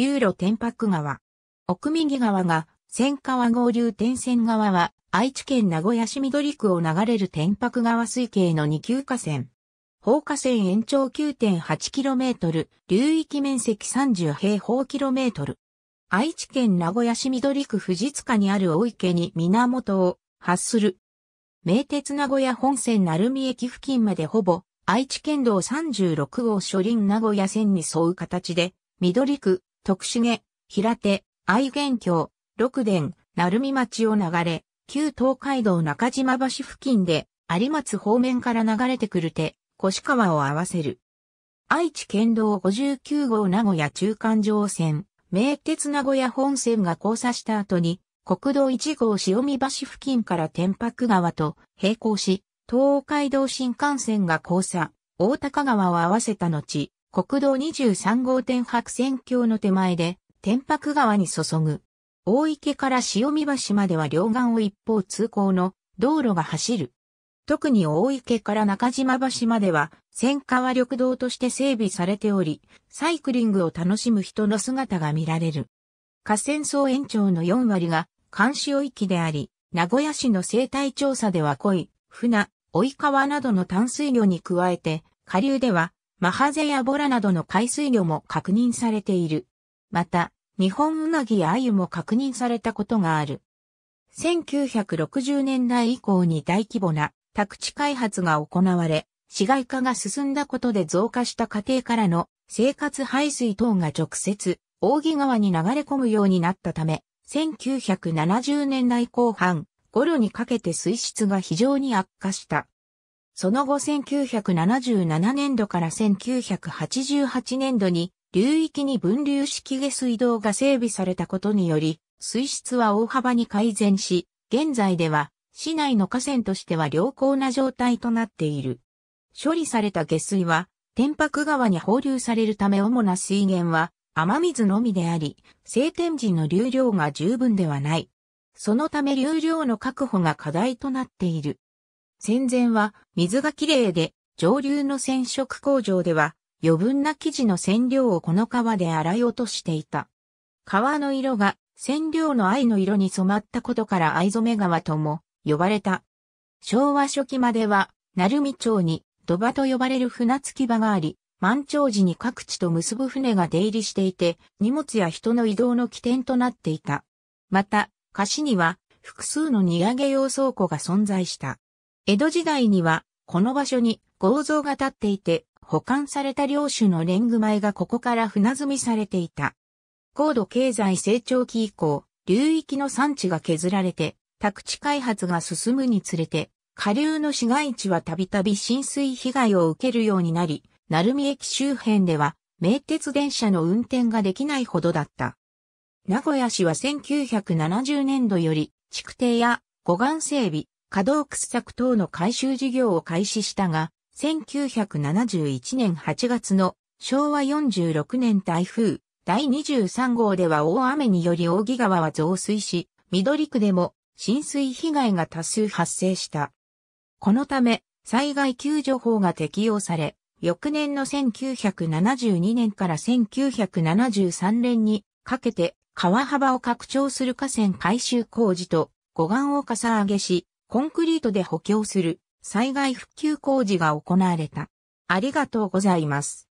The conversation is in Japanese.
流路天白川。奥右川が、千川合流天線川は、愛知県名古屋市緑区を流れる天白川水系の2級河川。放火線延長 9.8km、流域面積30平方キロメートル。愛知県名古屋市緑区藤塚にある大池に源を発する。名鉄名古屋本線鳴海駅付近までほぼ愛知県道36号所林名古屋線に沿う形で、緑区徳重、平手、愛元橋、六殿、鳴海町を流れ、旧東海道中島橋付近で、有松方面から流れてくる手、越川を合わせる。愛知県道59号名古屋中間上線、名鉄名古屋本線が交差した後に、国道1号潮見橋付近から天白川と並行し、東海道新幹線が交差、大高川を合わせた後、国道23号店白線橋の手前で、天白川に注ぐ。大池から潮見橋までは両岸を一方通行の道路が走る。特に大池から中島橋までは、千川緑道として整備されており、サイクリングを楽しむ人の姿が見られる。河川総延長の4割が監視域であり、名古屋市の生態調査では濃い、船、追川などの淡水魚に加えて、下流ではマハゼやボラなどの海水魚も確認されている。また、日本ウナギやアユも確認されたことがある。1960年代以降に大規模な宅地開発が行われ、市街化が進んだことで増加した家庭からの生活排水等が直接、扇川に流れ込むようになったため、1970年代後半頃にかけて水質が非常に悪化した。その後1977年度から1988年度に流域に分流式下水道が整備されたことにより、水質は大幅に改善し、現在では市内の河川としては良好な状態となっている。処理された下水は、天白川に放流されるため主な水源は雨水のみであり、晴天時の流量が十分ではない。そのため流量の確保が課題となっている。戦前は水がきれいで上流の染色工場では余分な生地の染料をこの川で洗い落としていた。川の色が染料の藍の色に染まったことから藍染川とも呼ばれた。昭和初期までは、鳴海町に土場と呼ばれる船着き場があり、満潮時に各地と結ぶ船が出入りしていて、荷物や人の移動の起点となっていた。また、貸しには複数の荷上げ用倉庫が存在した。江戸時代には、この場所に合像が建っていて、保管された領主の年貢米がここから船積みされていた。高度経済成長期以降、流域の産地が削られて、宅地開発が進むにつれて、下流の市街地はたびたび浸水被害を受けるようになり、鳴海駅周辺では、名鉄電車の運転ができないほどだった。名古屋市は1970年度より、築堤や護岸整備、稼働掘削等の改修事業を開始したが、1971年8月の昭和46年台風第23号では大雨により大木川は増水し、緑区でも浸水被害が多数発生した。このため、災害救助法が適用され、翌年の1972年から1973年にかけて川幅を拡張する河川改修工事と護岸をかさ上げし、コンクリートで補強する災害復旧工事が行われた。ありがとうございます。